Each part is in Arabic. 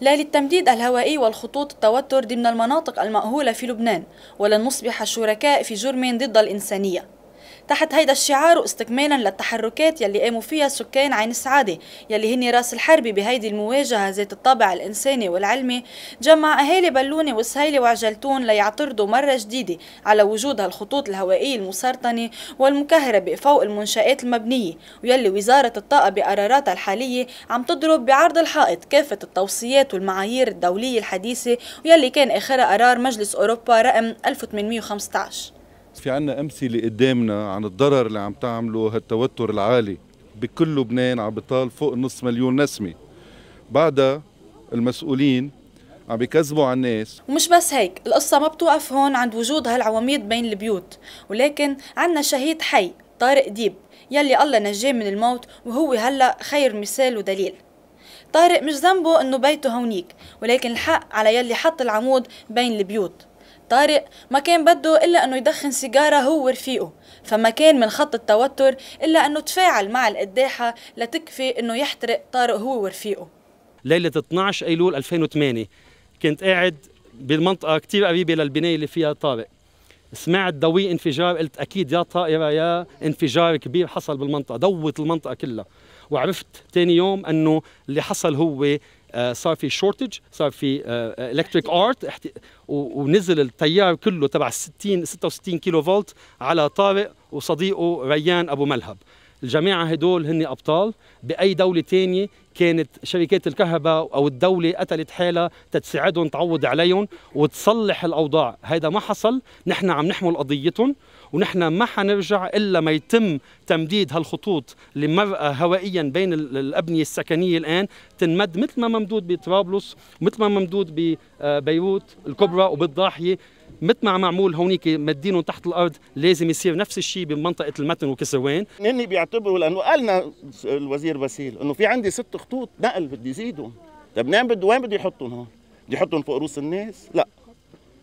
لا للتمديد الهوائي والخطوط التوتر ضمن المناطق المأهولة في لبنان ولن نصبح شركاء في جرم ضد الإنسانية تحت هيدا الشعار واستكمالا للتحركات يلي قاموا فيها سكان عين السعادة يلي هن راس الحربة بهيدي المواجهة ذات الطابع الإنساني والعلمي جمع أهالي بلونة وسهيلة وعجلتون ليعترضوا مرة جديدة على وجود هالخطوط الهوائية المسرطنة والمكهربة فوق المنشآت المبنية ويلي وزارة الطاقة بقراراتها الحالية عم تضرب بعرض الحائط كافة التوصيات والمعايير الدولية الحديثة ويلي كان آخرها قرار مجلس أوروبا رقم 1815 في عنا أمثلة قدامنا عن الضرر اللي عم تعمله هالتوتر العالي بكل لبنان عم بطال فوق نص مليون نسمة بعدها المسؤولين عم بيكذبوا على الناس ومش بس هيك القصة ما بتوقف هون عند وجود هالعواميد بين البيوت ولكن عنا شهيد حي طارق ديب يلي الله نجاه من الموت وهو هلأ خير مثال ودليل طارق مش ذنبه انه بيته هونيك ولكن الحق على يلي حط العمود بين البيوت طارق ما كان بده إلا أنه يدخن سيجارة هو ورفيقه فما كان من خط التوتر إلا أنه تفاعل مع القداحة لتكفي أنه يحترق طارق هو ورفيقه ليلة 12 أيلول 2008 كنت قاعد بالمنطقة كتير قريبة للبناية اللي فيها طارق سمعت دوي انفجار قلت اكيد يا طائره يا انفجار كبير حصل بالمنطقه دوت المنطقه كلها وعرفت ثاني يوم انه اللي حصل هو آه، صار في شورتج صار في الكتريك آه، ارت ونزل التيار كله تبع 60 66 كيلو فولت على طارق وصديقه ريان ابو ملهب الجماعة هدول هن أبطال بأي دولة تانية كانت شركات الكهرباء او الدوله قتلت حالها تتساعدهم تعوض عليهم وتصلح الاوضاع هذا ما حصل نحن عم نحمل قضيتهم ونحن ما حنرجع الا ما يتم تمديد هالخطوط اللي مرأة هوائيا بين الابنيه السكنيه الان تنمد مثل ما ممدود بطرابلس ومثل ما ممدود ببيروت آه، الكبرى وبالضاحيه مثل ما عم معمول هونيك مدينهم تحت الارض لازم يصير نفس الشيء بمنطقه المتن وكسوان هن بيعتبروا لانه قالنا الوزير باسيل انه في عندي ست خطوط نقل بده يزيدوا طب نعم بده وين بده يحطهم هون؟ بده يحطهم فوق رؤوس الناس؟ لا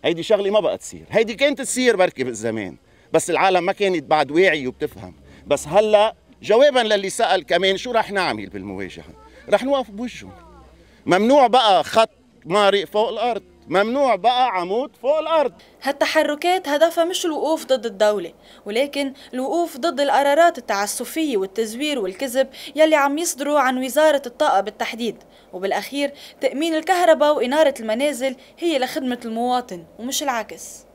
هيدي شغله ما بقى تصير، هيدي كانت تصير بركي بالزمان بس العالم ما كانت بعد واعي وبتفهم بس هلا جوابا للي سال كمان شو رح نعمل بالمواجهه؟ رح نوقف بوجهه ممنوع بقى خط مارق فوق الارض ممنوع بقى عمود فوق الأرض هالتحركات هدفها مش الوقوف ضد الدولة ولكن الوقوف ضد القرارات التعسفية والتزوير والكذب يلي عم يصدروا عن وزارة الطاقة بالتحديد وبالأخير تأمين الكهرباء وإنارة المنازل هي لخدمة المواطن ومش العكس